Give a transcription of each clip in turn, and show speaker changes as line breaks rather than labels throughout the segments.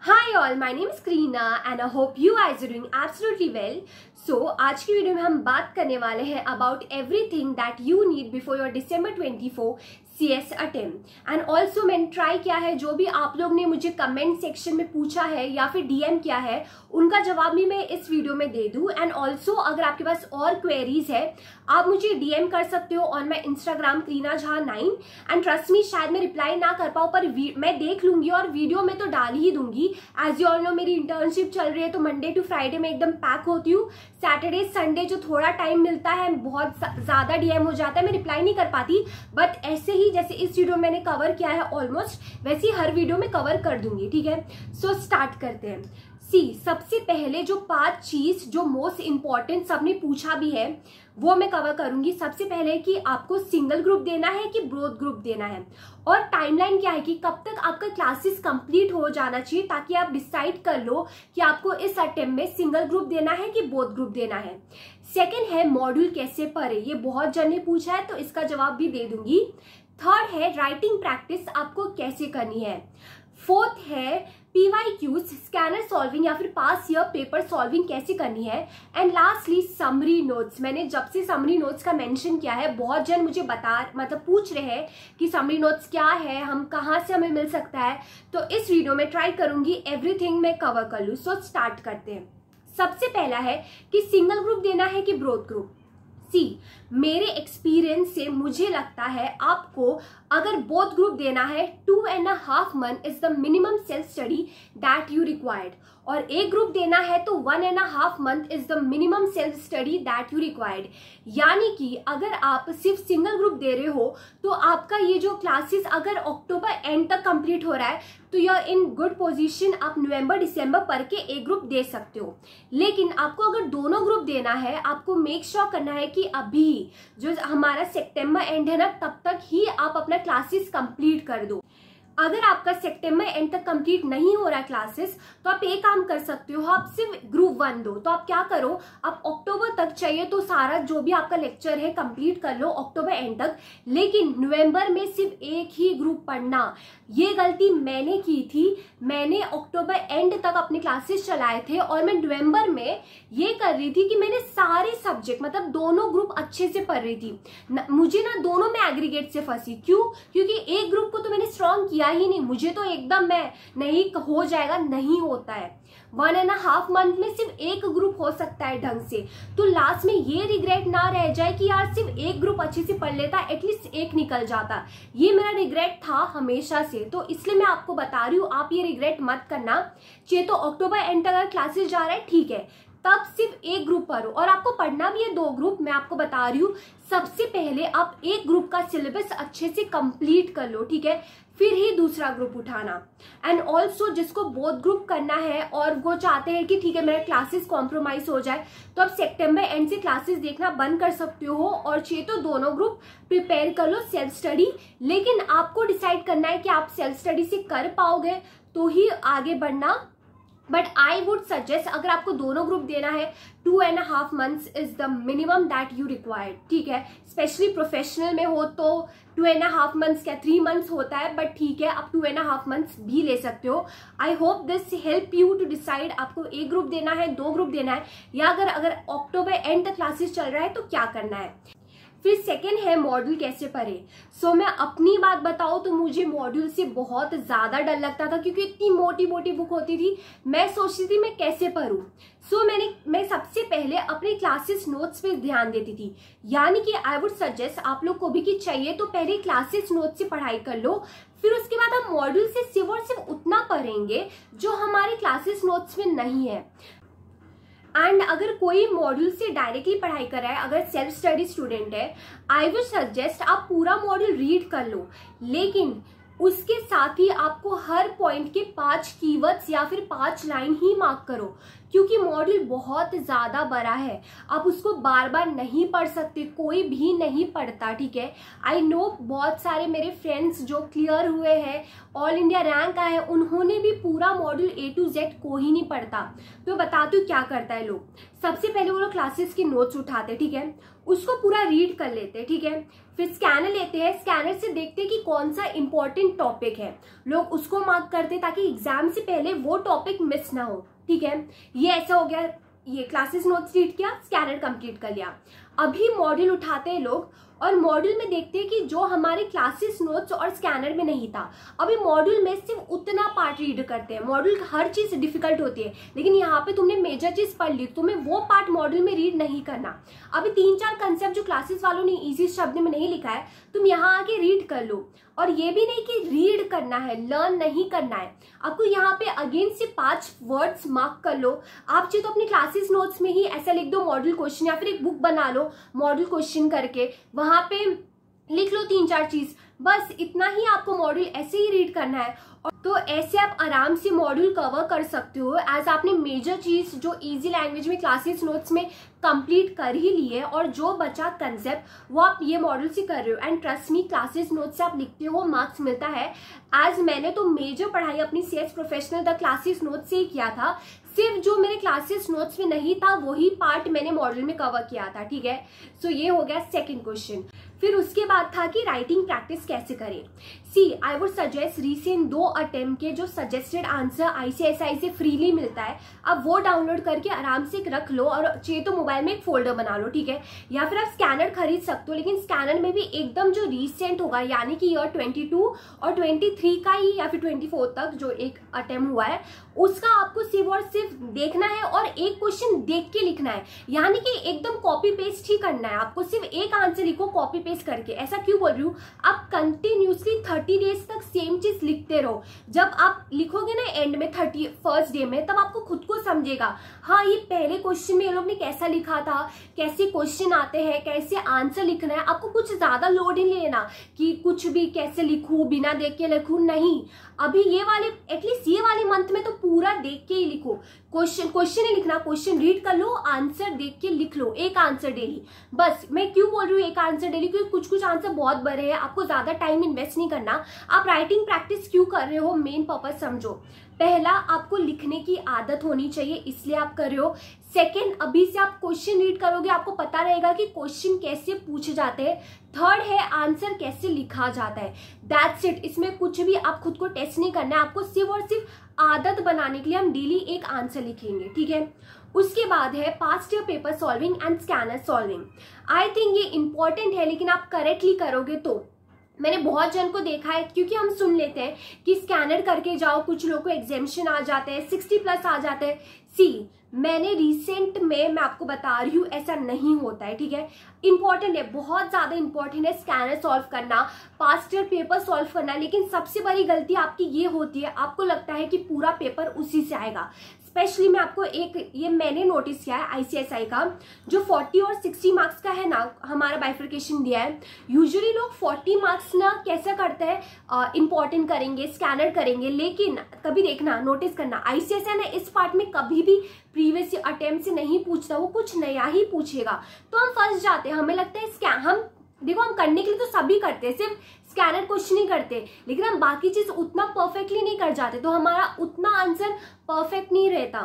Hi all, my name is Krina and I hope you guys are doing absolutely well. So, आज की video में हम बात करने about everything that you need before your December 24 C S attempt and also मैंने try किया है जो भी आप लोग ने मुझे कमेंट सेक्शन में पूछा है या फिर डीएम किया है उनका जवाब भी मैं इस वीडियो में दे दूँ एंड ऑल्सो अगर आपके पास और क्वेरीज है आप मुझे डीएम कर सकते हो on my Instagram Kreena Jha nine and trust me शायद मैं रिप्लाई ना कर पाऊँ पर मैं देख लूंगी और वीडियो में तो डाल ही दूंगी एज यू ऑल नो मेरी इंटर्नशिप चल रही है तो मंडे टू फ्राइडे में एकदम पैक होती हूँ सैटरडे संडे जो थोड़ा टाइम मिलता है बहुत ज़्यादा डीएम हो जाता है मैं रिप्लाई नहीं कर पाती बट ऐसे ही ही जैसे इस वीडियो मैंने कवर किया है ऑलमोस्ट वैसे ही हर वीडियो में कवर कर दूंगी ठीक है सो so, स्टार्ट करते हैं सी सबसे पहले जो पांच चीज जो मोस्ट इंपॉर्टेंट सबने पूछा भी है वो मैं कवर करूंगी सबसे पहले कि आपको सिंगल ग्रुप देना है कि ब्रोथ ग्रुप देना है और टाइमलाइन क्या है कि कब तक आपका क्लासेस कंप्लीट हो जाना चाहिए ताकि आप डिसाइड कर लो कि आपको इस अटेम्प में सिंगल ग्रुप देना है कि ब्रोथ ग्रुप देना है सेकेंड है मॉड्यूल कैसे पढ़े ये बहुत जन ने पूछा है तो इसका जवाब भी दे दूंगी थर्ड है राइटिंग प्रैक्टिस आपको कैसे करनी है फोर्थ है पीवाईक्यूज स्कैनर सॉल्विंग या फिर पास ईयर पेपर सॉल्विंग कैसे करनी है एंड लास्टली समरी नोट्स मैंने जब से समरी नोट्स का मेंशन किया है बहुत जन मुझे बता मतलब पूछ रहे हैं कि समरी नोट्स क्या है हम कहाँ से हमें मिल सकता है तो इस वीडियो में ट्राई करूंगी एवरीथिंग मैं कवर कर लूँ सो so, स्टार्ट करते हैं सबसे पहला है कि सिंगल ग्रुप देना है कि ब्रोथ ग्रुप सी मेरे एक्सपीरियंस से मुझे लगता है आपको अगर बोथ ग्रुप देना है two and half month is the minimum self study that you required और एक ग्रुप देना है तो one and half month is the minimum self study that you required यानी कि अगर आप सिर्फ सिंगल ग्रुप दे रहे हो तो आपका ये जो क्लासेस अगर अक्टूबर एंड तक कंप्लीट हो रहा है तो यू इन गुड पोजिशन आप नवंबर दिसंबर पर के एक ग्रुप दे सकते हो लेकिन आपको अगर दोनों ग्रुप देना है आपको मेक श्योर sure करना है कि अभी जो हमारा सेप्टेम्बर एंड है ना तब तक ही आप अपना अपना क्लासेस कंप्लीट कर दो अगर आपका सेप्टेम्बर एंड तक कंप्लीट नहीं हो रहा है क्लासेस तो आप एक काम कर सकते हो आप सिर्फ ग्रुप वन दो तो आप क्या करो आप अक्टूबर तक चाहिए तो सारा जो भी आपका लेक्चर है कंप्लीट कर लो अक्टूबर एंड तक लेकिन नवंबर में सिर्फ एक ही ग्रुप पढ़ना ये गलती मैंने की थी मैंने अक्टूबर एंड तक अपने क्लासेस चलाए थे और मैं नवम्बर में ये कर रही थी कि मैंने सारे सब्जेक्ट मतलब दोनों ग्रुप अच्छे से पढ़ रही थी न, मुझे ना दोनों में एग्रीगेट से फंसी क्यों क्योंकि एक ग्रुप स्ट्रांग किया ही नहीं मुझे तो एकदम मैं नहीं हो जाएगा नहीं होता है वन एंड हाफ मंथ में सिर्फ एक ग्रुप हो सकता है ढंग से तो लास्ट में ये रिग्रेट ना रह जाए कि यार सिर्फ एक ग्रुप अच्छे से पढ़ लेता एटलीस्ट एक निकल जाता ये मेरा रिग्रेट था हमेशा से तो इसलिए मैं आपको बता रही हूँ आप ये रिग्रेट मत करना चाहे तो अक्टूबर एंड तक अगर क्लासेस जा रहा है ठीक है तब सिर्फ एक ग्रुप पढ़ो और आपको पढ़ना भी है दो ग्रुप मैं आपको बता रही हूँ सबसे पहले आप एक ग्रुप का सिलेबस अच्छे से कंप्लीट कर लो ठीक है फिर ही दूसरा ग्रुप उठाना एंड ऑल्सो जिसको बोध ग्रुप करना है और वो चाहते हैं कि ठीक है मेरा क्लासेस कॉम्प्रोमाइज हो जाए तो आप सेप्टेम्बर एंड से क्लासेस देखना बंद कर सकते हो और चाहिए तो दोनों ग्रुप प्रिपेयर कर लो सेल्फ स्टडी लेकिन आपको डिसाइड करना है कि आप सेल्फ स्टडी से कर पाओगे तो ही आगे बढ़ना बट आई वुड सजेस्ट अगर आपको दोनों ग्रुप देना है two and half months is the minimum that you required ठीक है स्पेशली प्रोफेशनल में हो तो टू एंड हाफ मंथ्स क्या थ्री मंथ्स होता है बट ठीक है आप टू एंड हाफ मंथ्स भी ले सकते हो I hope this help you to decide आपको एक ग्रुप देना है दो ग्रुप देना है या अगर अगर अक्टूबर एंड तक क्लासेस चल रहा है तो क्या करना है फिर सेकेंड है मॉड्यूल कैसे पढ़े सो so, मैं अपनी बात बताऊँ तो मुझे मॉड्यूल से बहुत ज़्यादा डर लगता था क्योंकि इतनी मोटी मोटी बुक होती थी मैं सोचती थी मैं कैसे पढ़ूँ सो so, मैंने मैं सबसे पहले अपने क्लासेस नोट्स पे ध्यान देती थी यानी कि आई वुड सजेस्ट आप लोग को भी कि चाहिए तो पहले क्लासेस नोट्स से पढ़ाई कर लो फिर उसके बाद हम मॉड्यूल से सिर्फ और सिर्फ उतना पढ़ेंगे जो हमारे क्लासेस नोट्स में नहीं है एंड अगर कोई मॉड्यूल से डायरेक्टली पढ़ाई कर रहा है अगर सेल्फ स्टडी स्टूडेंट है आई वुड सजेस्ट आप पूरा मॉड्यूल रीड कर लो लेकिन उसके साथ ही आपको हर पॉइंट के पांच कीवर्ड्स या फिर पांच लाइन ही मार्क करो क्योंकि मॉडल बहुत ज़्यादा बड़ा है आप उसको बार बार नहीं पढ़ सकते कोई भी नहीं पढ़ता ठीक है आई नो बहुत सारे मेरे फ्रेंड्स जो क्लियर हुए हैं ऑल इंडिया रैंक आए हैं उन्होंने भी पूरा मॉडल ए टू जेड को ही नहीं पढ़ता तो बताती हूँ क्या करता है लोग सबसे पहले वो लोग क्लासेस के नोट्स उठाते ठीक है उसको पूरा रीड कर लेते हैं ठीक है फिर स्कैनर लेते हैं स्कैनर से देखते हैं कि कौन सा इंपॉर्टेंट टॉपिक है लोग उसको मार्क करते ताकि एग्जाम से पहले वो टॉपिक मिस ना हो ठीक है ये ऐसा हो गया ये क्लासेस नोट्स रीड किया स्कैनर कंप्लीट कर लिया अभी मॉड्यूल उठाते हैं लोग और मॉड्यूल में देखते हैं कि जो हमारे क्लासेस नोट्स और स्कैनर में नहीं था अभी मॉड्यूल में सिर्फ उतना पार्ट रीड करते हैं मॉड्यूल हर चीज़ डिफिकल्ट होती है लेकिन यहाँ पे तुमने मेजर चीज़ पढ़ ली तुम्हें वो पार्ट मॉड्यूल में रीड नहीं करना अभी तीन चार कंसेप्ट जो क्लासेस वालों ने इजी शब्द में नहीं लिखा है तुम यहाँ आके रीड कर लो और ये भी नहीं कि रीड करना है लर्न नहीं करना है आपको यहाँ पे अगेन से पांच वर्ड्स मार्क कर लो आप चाहे तो अपने क्लासेस नोट्स में ही ऐसा लिख दो मॉडल क्वेश्चन या फिर एक बुक बना लो मॉडल क्वेश्चन करके वहां पे लिख लो तीन चार चीज़ बस इतना ही आपको मॉडल ऐसे ही रीड करना है तो ऐसे आप आराम से मॉड्यूल कवर कर सकते हो एज आपने मेजर चीज जो इजी लैंग्वेज में क्लासेस नोट्स में कंप्लीट कर ही ली है और जो बचा कंसेप्ट वो आप ये मॉड्यूल से कर रहे हो and trust me classes notes से आप लिखते हो मार्क्स मिलता है एज मैंने तो मेजर पढ़ाई अपनी C S professional the classes note से ही किया था सिर्फ जो मेरे क्लासेस नोट्स में नहीं था वही पार्ट मैंने मॉडल में कवर किया था ठीक है सो so, ये हो गया सेकेंड क्वेश्चन फिर उसके बाद था कि राइटिंग प्रैक्टिस कैसे करें see I would suggest recent दो अटेम्प्ट के जो सजेस्टेड आंसर आईसीआईसीआई से फ्रीली मिलता है अब वो डाउनलोड करके आराम से एक रख लो और चाहिए तो मोबाइल में एक फोल्डर बना लो ठीक है या फिर आप स्कैनर खरीद सकते हो लेकिन स्कैनर में भी एकदम जो रिसेंट होगा यानी कि ईयर 22 और 23 का ही या फिर 24 तक जो एक अटेम्प्ट हुआ है उसका आपको सिर्फ और सिर्फ देखना है और एक क्वेश्चन देख के लिखना है यानी कि एकदम कॉपी पेस्ट ही करना है आपको सिर्फ एक आंसर लिखो कॉपी पेस्ट करके ऐसा क्यों बोल रही हूँ आप कंटिन्यूसली थर्टी थर्टी डेज तक सेम चीज लिखते रहो जब आप लिखोगे ना एंड में थर्टी फर्स्ट डे में तब आपको खुद को समझेगा हाँ ये पहले क्वेश्चन में लोग ने कैसा लिखा था कैसे क्वेश्चन आते हैं कैसे आंसर लिखना है आपको कुछ ज्यादा लोड ही लेना कि कुछ भी कैसे लिखू बिना देख के लिखू नहीं अभी ये वाले एटलीस्ट ये वाले मंथ में तो पूरा देख के ही लिखो क्वेश्चन क्वेश्चन ही लिखना क्वेश्चन रीड कर लो आंसर देख के लिख लो एक आंसर डेली बस मैं क्यों बोल रही हूँ एक आंसर डेली क्योंकि कुछ कुछ आंसर बहुत बड़े हैं आपको ज्यादा टाइम इन्वेस्ट नहीं करना ना आप राइटिंग प्रैक्टिस क्यों कर रहे हो मेन पर्पज समझो पहला आपको लिखने की आदत होनी चाहिए इसलिए आप कर रहे हो सेकेंड अभी से आप क्वेश्चन रीड करोगे आपको पता रहेगा कि क्वेश्चन कैसे पूछे जाते हैं थर्ड है आंसर कैसे लिखा जाता है दैट्स इट इसमें कुछ भी आप खुद को टेस्ट नहीं करना है आपको सिर्फ और सिर्फ आदत बनाने के लिए हम डेली एक आंसर लिखेंगे ठीक है उसके बाद है past year paper solving and scanner solving I think ये इंपॉर्टेंट है लेकिन आप करेक्टली करोगे तो मैंने बहुत जन को देखा है क्योंकि हम सुन लेते हैं कि स्कैनर करके जाओ कुछ लोग को एग्जेम्पन आ जाते हैं सिक्सटी प्लस आ जाते हैं सी मैंने रिसेंट में मैं आपको बता रही हूँ ऐसा नहीं होता है ठीक है इंपॉर्टेंट है बहुत ज़्यादा इंपॉर्टेंट है स्कैनर सॉल्व करना पास्टर पेपर सॉल्व करना लेकिन सबसे बड़ी गलती आपकी ये होती है आपको लगता है कि पूरा पेपर उसी से आएगा स्पेशली मैं आपको एक ये मैंने नोटिस किया है आईसीएसआई का जो 40 और 60 मार्क्स का है ना हमारा बाइफ्रिकेशन दिया है यूजुअली लोग 40 मार्क्स ना कैसा करते हैं इंपॉर्टेंट करेंगे स्कैनर करेंगे लेकिन कभी देखना नोटिस करना आईसीएसआई ना इस पार्ट में कभी भी प्रीवियस अटेम्प्ट से नहीं पूछता वो कुछ नया ही पूछेगा तो हम फर्स्ट जाते हैं हमें लगता है स्कैन हम देखो हम करने के लिए तो सभी करते हैं सिर्फ स्कैनर कुछ नहीं करते लेकिन हम बाकी चीज़ उतना परफेक्टली नहीं कर जाते तो हमारा उतना आंसर परफेक्ट नहीं रहता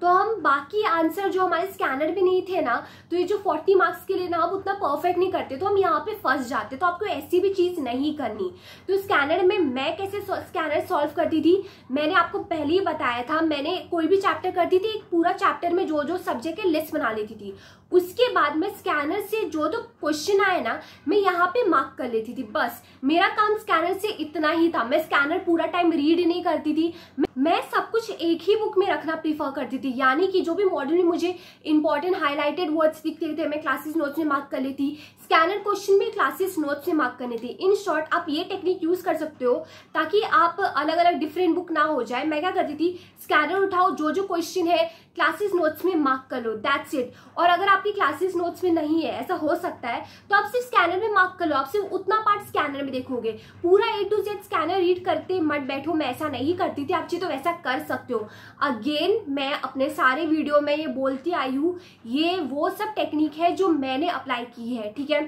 तो हम बाकी आंसर जो हमारे स्कैनर में नहीं थे ना तो ये जो 40 मार्क्स के लिए ना आप उतना परफेक्ट नहीं करते तो हम यहाँ पे फंस जाते तो आपको ऐसी भी चीज़ नहीं करनी तो स्कैनर में मैं कैसे स्कैनर सॉल्व करती थी मैंने आपको पहले ही बताया था मैंने कोई भी चैप्टर करती थी एक पूरा चैप्टर में जो जो सब्जेक्ट है लिस्ट बना लेती थी उसके बाद मैं स्कैनर से जो तो क्वेश्चन आए ना मैं यहाँ पे मार्क कर लेती थी बस मेरा काम स्कैनर से इतना ही था मैं स्कैनर पूरा टाइम रीड नहीं करती थी मैं सब कुछ एक ही बुक में रखना प्रीफर करती थी यानी कि जो भी मॉडल में मुझे इंपॉर्टेंट हाईलाइटेड वर्ड्स दिखते थे मैं क्लासेस नोट्स में मार्क कर लेती स्कैनर क्वेश्चन में क्लासेस नोट्स में मार्क करनी थी इन शॉर्ट आप ये टेक्निक यूज कर सकते हो ताकि आप अलग अलग डिफरेंट बुक ना हो जाए मैं क्या करती थी स्कैनर उठाओ जो जो क्वेश्चन है क्लासेस नोट्स में मार्क कर लो दैट्स इट और अगर आप आपकी क्लासेस नोट्स में नहीं है ऐसा हो सकता है तो आप सिर्फ स्कैनर में मार्क कर लो आप सिर्फ उतना पार्ट स्कैनर में देखोगे पूरा A to Z scanner read करते मत बैठो मैं ऐसा नहीं करती थी आप जी तो वैसा कर सकते हो अगेन मैं अपने सारे वीडियो में ये बोलती आई हूँ ये वो सब टेक्निक है जो मैंने अप्लाई की है ठीक है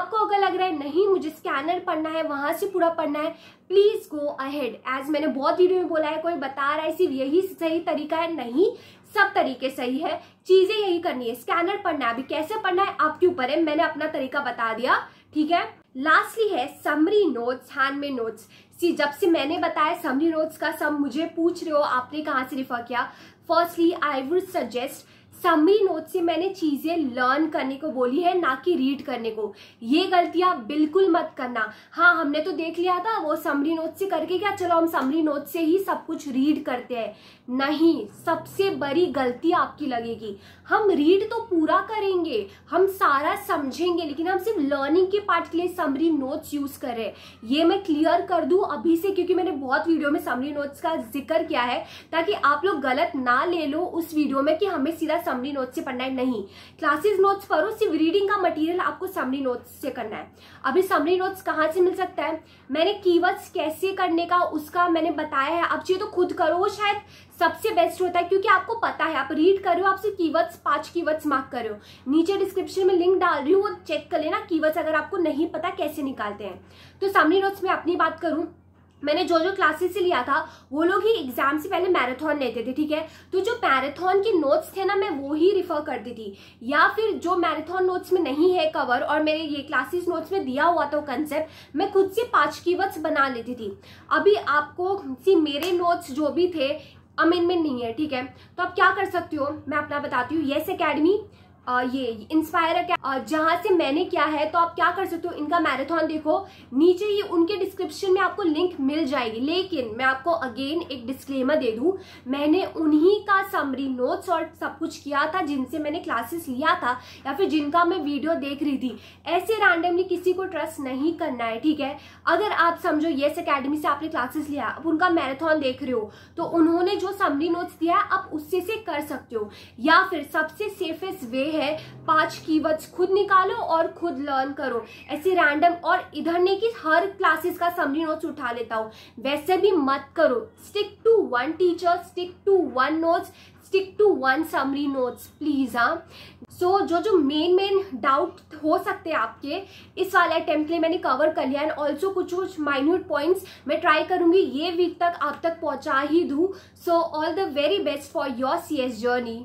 आपको अगर लग रहा है नहीं मुझे स्कैनर पढ़ना है वहां से पूरा पढ़ना है प्लीज़ गो अहेड एज मैंने बहुत वीडियो में बोला है कोई बता रहा है सिर्फ यही सही तरीका है नहीं सब तरीके सही है चीजें यही करनी है स्कैनर पढ़ना है अभी कैसे पढ़ना है आपके ऊपर है मैंने अपना तरीका बता दिया ठीक है लास्टली है समरी नोट्स हैंड में नोट्स सी जब से मैंने बताया समरी नोट्स का सब मुझे पूछ रहे हो आपने कहा से रिफर किया firstly I would suggest summary note से मैंने चीज़ें लर्न करने को बोली है ना कि रीड करने को ये गलतियां बिल्कुल मत करना हाँ हमने तो देख लिया था वो समरी नोट से करके क्या चलो हम समरी नोट से ही सब कुछ रीड करते हैं नहीं सबसे बड़ी गलती आपकी लगेगी हम रीड तो पूरा करेंगे हम सारा समझेंगे लेकिन हम सिर्फ लर्निंग के पार्ट के लिए समरी नोट्स यूज़ कर रहे हैं ये मैं क्लियर कर दू अभी से क्योंकि मैंने बहुत वीडियो में समरी नोट्स का जिक्र किया है ताकि आप लोग गलत ना ले लो उस वीडियो में कि हमें सीधा समरी नोट्स से पढ़ना है नहीं क्लासेस नोट्स करो सिर्फ रीडिंग का मटेरियल आपको समरी नोट्स से करना है अभी समरी नोट्स कहाँ से मिल सकता है मैंने कीवर्ड्स कैसे करने का उसका मैंने बताया है आप चाहिए तो खुद करो वो शायद सबसे बेस्ट होता है क्योंकि आपको पता है आप रीड कर रहे हो आप सिर्फ कीवर्ड्स पांच कीवर्ड्स मार्क कर रहे हो नीचे डिस्क्रिप्शन में लिंक डाल रही हूँ वो चेक कर लेना कीवर्ड्स अगर आपको नहीं पता कैसे निकालते हैं तो सामने नोट्स में अपनी बात करूँ मैंने जो जो क्लासेस से लिया था वो लोग ही एग्जाम से पहले मैराथन लेते थे ठीक है तो जो मैराथन के नोट्स थे ना मैं वो ही रिफर करती थी या फिर जो मैराथन नोट्स में नहीं है कवर और मेरे ये क्लासेस नोट्स में दिया हुआ था तो कंसेप्ट मैं खुद से पांच की बना लेती थी अभी आपको सी मेरे नोट्स जो भी थे अमेनमेंट नहीं है ठीक है तो आप क्या कर सकते हो मैं अपना बताती हूँ येस अकेडमी ये इंस्पायर क्या जहां से मैंने किया है तो आप क्या कर सकते हो इनका मैराथन देखो नीचे ही उनके डिस्क्रिप्शन में आपको लिंक मिल जाएगी लेकिन मैं आपको अगेन एक डिस्क्लेमर दे दू मैंने उन्हीं का समरी नोट्स और सब कुछ किया था जिनसे मैंने क्लासेस लिया था या फिर जिनका मैं वीडियो देख रही थी ऐसे रैंडमली किसी को ट्रस्ट नहीं करना है ठीक है अगर आप समझो येस अकेडमी से आपने क्लासेस लिया अब उनका मैराथन देख रहे हो तो उन्होंने जो समरी नोट्स दिया है आप उससे से कर सकते हो या फिर सबसे सेफेस्ट वे है पांच कीवर्ड्स खुद निकालो और खुद लर्न करो ऐसे रैंडम और इधर ने कि हर क्लासेस का समरी नोट्स उठा लेता हूँ वैसे भी मत करो stick to one teacher stick to one notes stick to one summary notes please हाँ सो so, जो जो मेन मेन डाउट हो सकते हैं आपके इस वाले अटेम्प्ट के मैंने कवर कर लिया एंड ऑल्सो कुछ कुछ माइन्यूट पॉइंट्स मैं ट्राई करूंगी ये वीक तक आप तक पहुंचा ही दूँ so all the very best for your C S journey